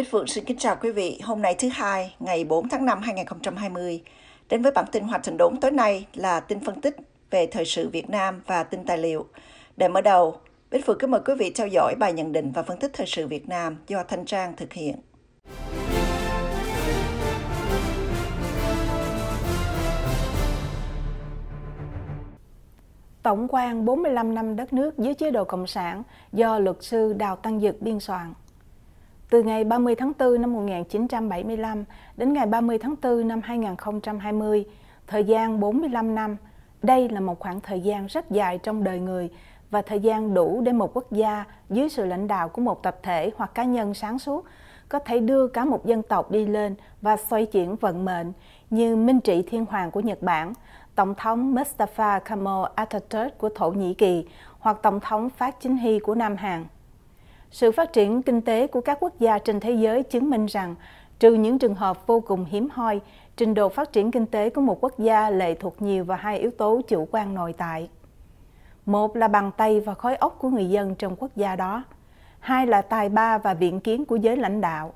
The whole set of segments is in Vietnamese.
Bích Phượng xin kính chào quý vị. Hôm nay thứ hai, ngày 4 tháng 5 2020. Đến với bản tin Hoạt Thành Đốn tối nay là tin phân tích về thời sự Việt Nam và tin tài liệu. Để mở đầu, Bích Phượng kính mời quý vị theo dõi bài nhận định và phân tích thời sự Việt Nam do Thanh Trang thực hiện. Tổng quan 45 năm đất nước dưới chế độ Cộng sản do luật sư Đào Tăng Dực biên soạn. Từ ngày 30 tháng 4 năm 1975 đến ngày 30 tháng 4 năm 2020, thời gian 45 năm, đây là một khoảng thời gian rất dài trong đời người và thời gian đủ để một quốc gia dưới sự lãnh đạo của một tập thể hoặc cá nhân sáng suốt có thể đưa cả một dân tộc đi lên và xoay chuyển vận mệnh như Minh Trị Thiên Hoàng của Nhật Bản, Tổng thống Mustafa Kemal Atatürk của Thổ Nhĩ Kỳ hoặc Tổng thống Phát Chính Hy của Nam Hàn. Sự phát triển kinh tế của các quốc gia trên thế giới chứng minh rằng, trừ những trường hợp vô cùng hiếm hoi, trình độ phát triển kinh tế của một quốc gia lệ thuộc nhiều vào hai yếu tố chủ quan nội tại. Một là bàn tay và khối óc của người dân trong quốc gia đó. Hai là tài ba và viện kiến của giới lãnh đạo.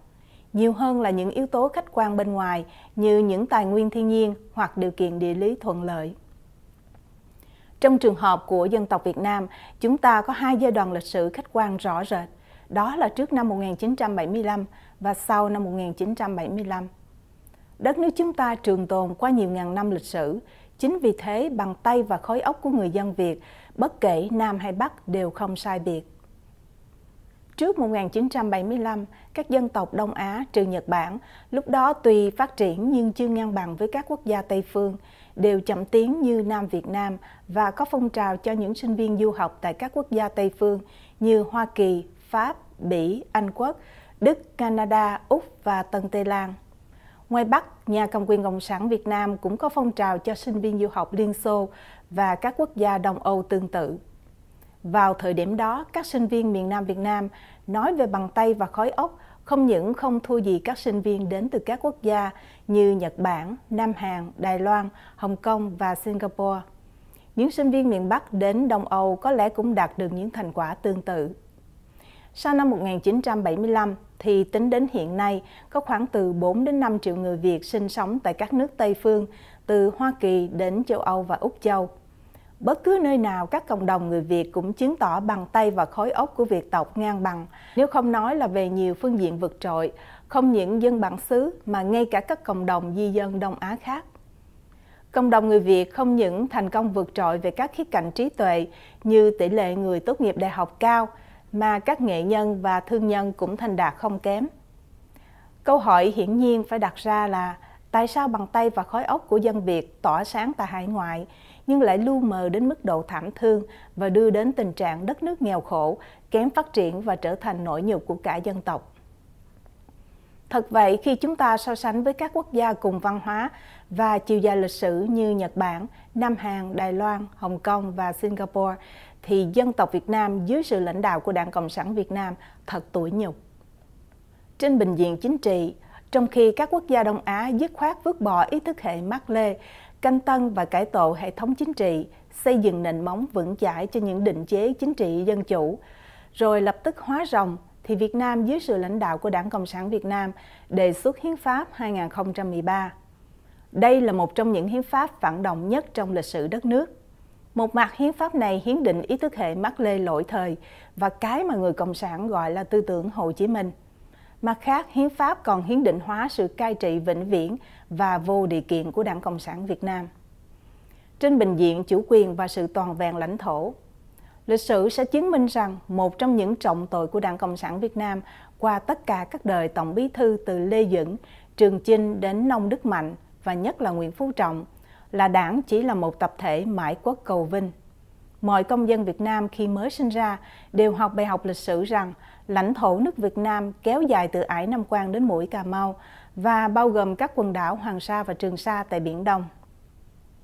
Nhiều hơn là những yếu tố khách quan bên ngoài như những tài nguyên thiên nhiên hoặc điều kiện địa lý thuận lợi. Trong trường hợp của dân tộc Việt Nam, chúng ta có hai giai đoạn lịch sử khách quan rõ rệt – đó là trước năm 1975 và sau năm 1975. Đất nước chúng ta trường tồn qua nhiều ngàn năm lịch sử, chính vì thế bằng tay và khối óc của người dân Việt, bất kể Nam hay Bắc đều không sai biệt. Trước 1975, các dân tộc Đông Á trừ Nhật Bản, lúc đó tuy phát triển nhưng chưa ngang bằng với các quốc gia Tây phương, đều chậm tiến như Nam Việt Nam và có phong trào cho những sinh viên du học tại các quốc gia Tây phương như Hoa Kỳ, Pháp, Bỉ, Anh Quốc, Đức, Canada, Úc và Tân Tây Lan. Ngoài Bắc, nhà cầm quyền Cộng sản Việt Nam cũng có phong trào cho sinh viên du học Liên Xô và các quốc gia Đông Âu tương tự. Vào thời điểm đó, các sinh viên miền Nam Việt Nam nói về bằng tay và khói ốc không những không thua gì các sinh viên đến từ các quốc gia như Nhật Bản, Nam Hàn, Đài Loan, Hồng Kông và Singapore. Những sinh viên miền Bắc đến Đông Âu có lẽ cũng đạt được những thành quả tương tự. Sau năm 1975 thì tính đến hiện nay có khoảng từ 4 đến 5 triệu người Việt sinh sống tại các nước Tây phương, từ Hoa Kỳ đến châu Âu và Úc Châu. Bất cứ nơi nào các cộng đồng người Việt cũng chứng tỏ bằng tay và khối óc của Việt tộc ngang bằng, nếu không nói là về nhiều phương diện vượt trội, không những dân bản xứ mà ngay cả các cộng đồng di dân Đông Á khác. Cộng đồng người Việt không những thành công vượt trội về các khía cạnh trí tuệ như tỷ lệ người tốt nghiệp đại học cao, mà các nghệ nhân và thương nhân cũng thành đạt không kém. Câu hỏi hiển nhiên phải đặt ra là tại sao bàn tay và khói ốc của dân Việt tỏa sáng tại hải ngoại nhưng lại lu mờ đến mức độ thảm thương và đưa đến tình trạng đất nước nghèo khổ, kém phát triển và trở thành nỗi nhục của cả dân tộc. Thật vậy, khi chúng ta so sánh với các quốc gia cùng văn hóa và chiều dài lịch sử như Nhật Bản, Nam Hàn, Đài Loan, Hồng Kông và Singapore, thì dân tộc Việt Nam dưới sự lãnh đạo của Đảng Cộng sản Việt Nam thật tủi nhục. Trên bình diện chính trị, trong khi các quốc gia Đông Á dứt khoát vứt bỏ ý thức hệ Mác Lê, canh tân và cải tổ hệ thống chính trị, xây dựng nền móng vững chãi cho những định chế chính trị dân chủ, rồi lập tức hóa rồng thì Việt Nam dưới sự lãnh đạo của Đảng Cộng sản Việt Nam đề xuất Hiến pháp 2013. Đây là một trong những hiến pháp phản động nhất trong lịch sử đất nước. Một mặt hiến pháp này hiến định ý thức hệ mắc lê lỗi thời và cái mà người Cộng sản gọi là tư tưởng Hồ Chí Minh. Mặt khác, hiến pháp còn hiến định hóa sự cai trị vĩnh viễn và vô điều kiện của Đảng Cộng sản Việt Nam. Trên bình diện chủ quyền và sự toàn vẹn lãnh thổ, lịch sử sẽ chứng minh rằng một trong những trọng tội của Đảng Cộng sản Việt Nam qua tất cả các đời Tổng Bí thư từ Lê Duẩn, Trường Chinh đến Nông Đức Mạnh và nhất là Nguyễn Phú Trọng – là đảng chỉ là một tập thể mãi quốc cầu vinh. Mọi công dân Việt Nam khi mới sinh ra đều học bài học lịch sử rằng lãnh thổ nước Việt Nam kéo dài từ ải Nam Quan đến mũi Cà Mau và bao gồm các quần đảo Hoàng Sa và Trường Sa tại Biển Đông.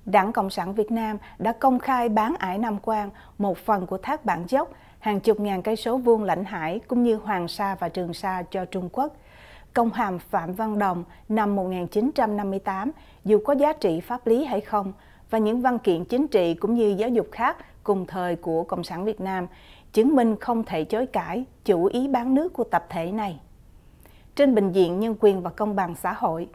Đảng Cộng sản Việt Nam đã công khai bán ải Nam Quan, một phần của thác Bản Dốc, hàng chục ngàn cây số vuông lãnh hải cũng như Hoàng Sa và Trường Sa cho Trung Quốc – công hàm Phạm Văn Đồng năm 1958 dù có giá trị pháp lý hay không và những văn kiện chính trị cũng như giáo dục khác cùng thời của Cộng sản Việt Nam chứng minh không thể chối cãi chủ ý bán nước của tập thể này. Trên Bình diện Nhân quyền và Công bằng xã hội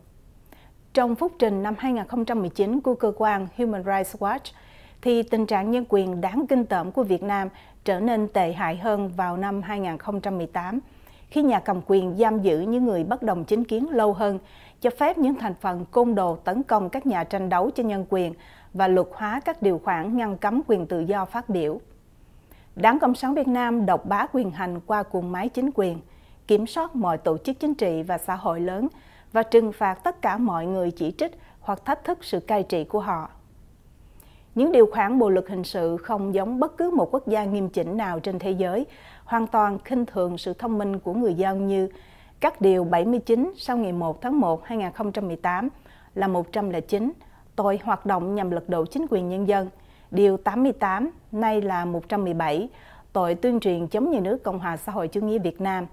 Trong phúc trình năm 2019 của cơ quan Human Rights Watch, thì tình trạng nhân quyền đáng kinh tởm của Việt Nam trở nên tệ hại hơn vào năm 2018 – khi nhà cầm quyền giam giữ những người bất đồng chính kiến lâu hơn, cho phép những thành phần côn đồ tấn công các nhà tranh đấu cho nhân quyền và luật hóa các điều khoản ngăn cấm quyền tự do phát biểu. Đảng Cộng sản Việt Nam độc bá quyền hành qua cuồng máy chính quyền, kiểm soát mọi tổ chức chính trị và xã hội lớn và trừng phạt tất cả mọi người chỉ trích hoặc thách thức sự cai trị của họ. Những điều khoản bộ luật hình sự không giống bất cứ một quốc gia nghiêm chỉnh nào trên thế giới, hoàn toàn khinh thường sự thông minh của người dân như các điều 79 sau ngày 1 tháng 1 2018 là 109, tội hoạt động nhằm lật đổ chính quyền nhân dân, điều 88 nay là 117, tội tuyên truyền chống nhà nước Cộng hòa xã hội chủ nghĩa Việt Nam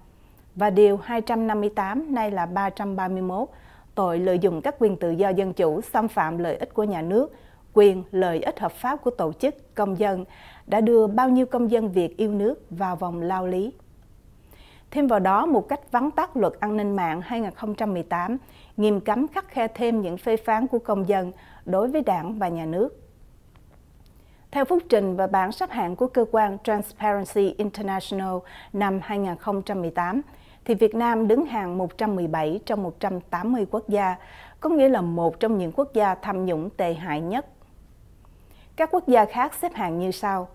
và điều 258 nay là 331, tội lợi dụng các quyền tự do dân chủ xâm phạm lợi ích của nhà nước quyền lợi ích hợp pháp của tổ chức, công dân đã đưa bao nhiêu công dân Việt yêu nước vào vòng lao lý. Thêm vào đó, một cách vắn tắt luật an ninh mạng 2018 nghiêm cấm khắc khe thêm những phê phán của công dân đối với đảng và nhà nước. Theo phúc trình và bản sắp hạng của cơ quan Transparency International năm 2018, thì Việt Nam đứng hàng 117 trong 180 quốc gia, có nghĩa là một trong những quốc gia tham nhũng tệ hại nhất các quốc gia khác xếp hạng như sau.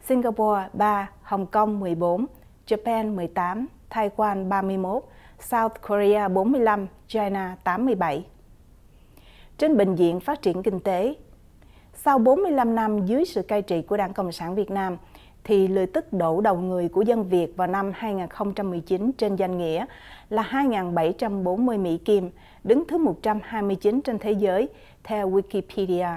Singapore 3, Hồng Kông 14, Japan 18, Taiwan 31, South Korea 45, China 87. Trên bệnh viện phát triển kinh tế, sau 45 năm dưới sự cai trị của Đảng Cộng sản Việt Nam, thì lười tức đổ đầu người của dân Việt vào năm 2019 trên danh nghĩa là 2.740 Mỹ Kim, đứng thứ 129 trên thế giới theo Wikipedia.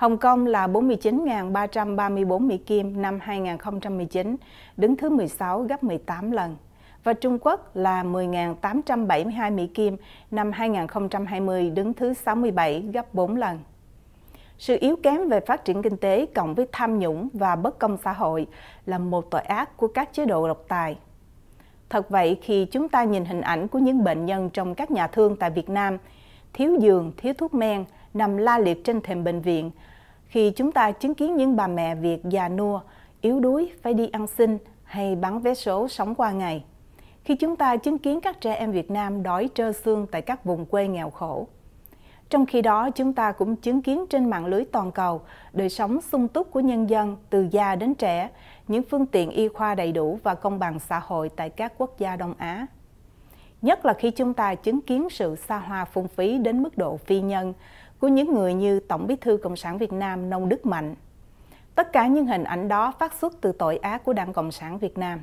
Hồng Kông là 49.334 Mỹ Kim năm 2019, đứng thứ 16 gấp 18 lần. Và Trung Quốc là 10.872 Mỹ Kim năm 2020, đứng thứ 67 gấp 4 lần. Sự yếu kém về phát triển kinh tế cộng với tham nhũng và bất công xã hội là một tội ác của các chế độ độc tài. Thật vậy, khi chúng ta nhìn hình ảnh của những bệnh nhân trong các nhà thương tại Việt Nam – thiếu giường, thiếu thuốc men, nằm la liệt trên thềm bệnh viện. Khi chúng ta chứng kiến những bà mẹ Việt già nua, yếu đuối phải đi ăn xin hay bán vé số sống qua ngày. Khi chúng ta chứng kiến các trẻ em Việt Nam đói trơ xương tại các vùng quê nghèo khổ. Trong khi đó, chúng ta cũng chứng kiến trên mạng lưới toàn cầu đời sống sung túc của nhân dân từ già đến trẻ, những phương tiện y khoa đầy đủ và công bằng xã hội tại các quốc gia Đông Á nhất là khi chúng ta chứng kiến sự xa hoa phung phí đến mức độ phi nhân của những người như Tổng Bí thư Cộng sản Việt Nam Nông Đức Mạnh. Tất cả những hình ảnh đó phát xuất từ tội ác của Đảng Cộng sản Việt Nam.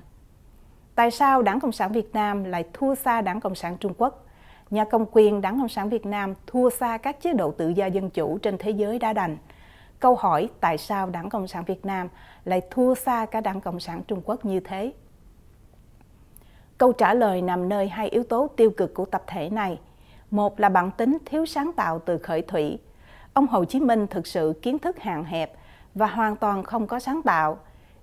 Tại sao Đảng Cộng sản Việt Nam lại thua xa Đảng Cộng sản Trung Quốc? Nhà công quyền Đảng Cộng sản Việt Nam thua xa các chế độ tự do dân chủ trên thế giới đã đành. Câu hỏi tại sao Đảng Cộng sản Việt Nam lại thua xa cả Đảng Cộng sản Trung Quốc như thế? Câu trả lời nằm nơi hai yếu tố tiêu cực của tập thể này. Một là bản tính thiếu sáng tạo từ khởi thủy. Ông Hồ Chí Minh thực sự kiến thức hạn hẹp và hoàn toàn không có sáng tạo,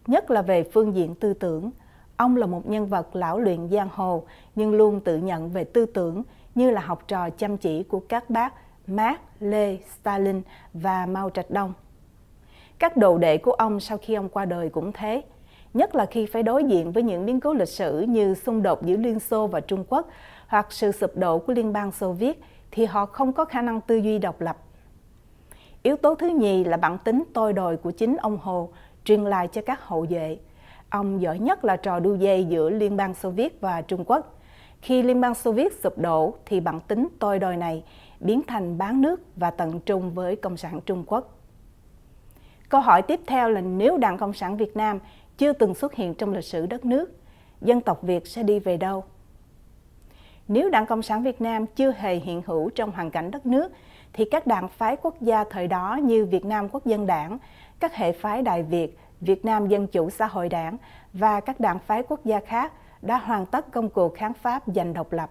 nhất là về phương diện tư tưởng. Ông là một nhân vật lão luyện giang hồ nhưng luôn tự nhận về tư tưởng như là học trò chăm chỉ của các bác Marx, Lê, Stalin và Mao Trạch Đông. Các đồ đệ của ông sau khi ông qua đời cũng thế – nhất là khi phải đối diện với những biến cố lịch sử như xung đột giữa Liên Xô và Trung Quốc hoặc sự sụp đổ của Liên bang Xô Viết thì họ không có khả năng tư duy độc lập. Yếu tố thứ nhì là bản tính tôi đòi của chính ông Hồ truyền lại cho các hậu vệ. Ông giỏi nhất là trò đu dây giữa Liên bang Xô Viết và Trung Quốc. Khi Liên bang Xô Viết sụp đổ thì bản tính tôi đòi này biến thành bán nước và tận trung với Cộng sản Trung Quốc. Câu hỏi tiếp theo là nếu Đảng Cộng sản Việt Nam chưa từng xuất hiện trong lịch sử đất nước, dân tộc Việt sẽ đi về đâu? Nếu Đảng Cộng sản Việt Nam chưa hề hiện hữu trong hoàn cảnh đất nước, thì các đảng phái quốc gia thời đó như Việt Nam Quốc dân đảng, các hệ phái Đại Việt, Việt Nam Dân chủ xã hội đảng và các đảng phái quốc gia khác đã hoàn tất công cuộc kháng Pháp giành độc lập.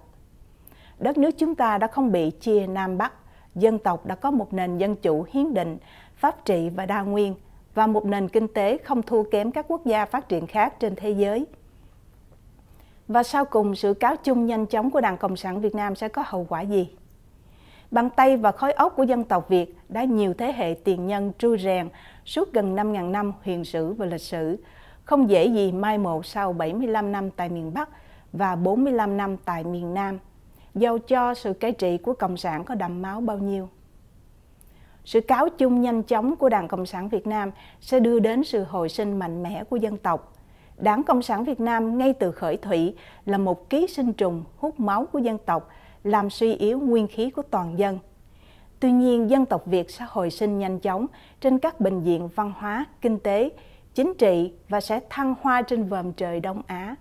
Đất nước chúng ta đã không bị chia Nam Bắc, dân tộc đã có một nền dân chủ hiến định, pháp trị và đa nguyên – và một nền kinh tế không thua kém các quốc gia phát triển khác trên thế giới. Và sau cùng, sự cáo chung nhanh chóng của Đảng Cộng sản Việt Nam sẽ có hậu quả gì? Bàn tay và khói ốc của dân tộc Việt đã nhiều thế hệ tiền nhân tru rèn suốt gần 5.000 năm huyền sử và lịch sử, không dễ gì mai một sau 75 năm tại miền Bắc và 45 năm tại miền Nam, dầu cho sự cai trị của Cộng sản có đậm máu bao nhiêu sự cáo chung nhanh chóng của Đảng Cộng sản Việt Nam sẽ đưa đến sự hồi sinh mạnh mẽ của dân tộc. Đảng Cộng sản Việt Nam ngay từ khởi thủy là một ký sinh trùng hút máu của dân tộc, làm suy yếu nguyên khí của toàn dân. Tuy nhiên, dân tộc Việt sẽ hồi sinh nhanh chóng trên các bình diện văn hóa, kinh tế, chính trị và sẽ thăng hoa trên vòm trời Đông Á.